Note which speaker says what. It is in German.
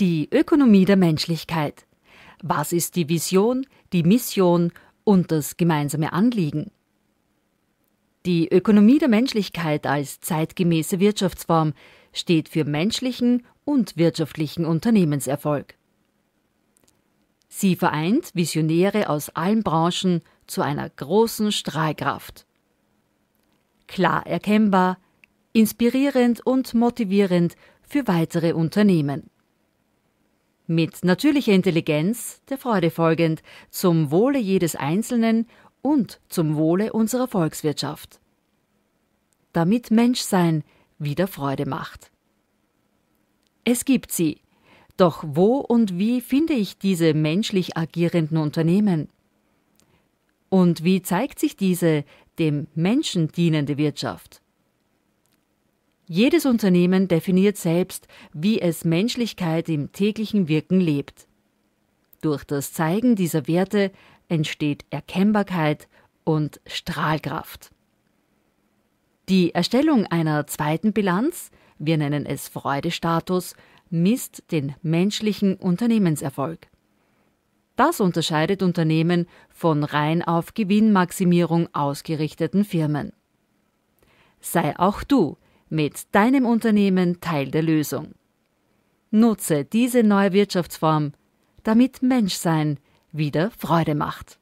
Speaker 1: Die Ökonomie der Menschlichkeit. Was ist die Vision, die Mission und das gemeinsame Anliegen? Die Ökonomie der Menschlichkeit als zeitgemäße Wirtschaftsform steht für menschlichen und wirtschaftlichen Unternehmenserfolg. Sie vereint Visionäre aus allen Branchen zu einer großen Strahlkraft. Klar erkennbar, inspirierend und motivierend für weitere Unternehmen mit natürlicher Intelligenz der Freude folgend, zum Wohle jedes Einzelnen und zum Wohle unserer Volkswirtschaft. Damit Menschsein wieder Freude macht. Es gibt sie. Doch wo und wie finde ich diese menschlich agierenden Unternehmen? Und wie zeigt sich diese dem Menschen dienende Wirtschaft? Jedes Unternehmen definiert selbst, wie es Menschlichkeit im täglichen Wirken lebt. Durch das Zeigen dieser Werte entsteht Erkennbarkeit und Strahlkraft. Die Erstellung einer zweiten Bilanz, wir nennen es Freudestatus, misst den menschlichen Unternehmenserfolg. Das unterscheidet Unternehmen von rein auf Gewinnmaximierung ausgerichteten Firmen. Sei auch du mit deinem Unternehmen Teil der Lösung. Nutze diese neue Wirtschaftsform, damit Menschsein wieder Freude macht.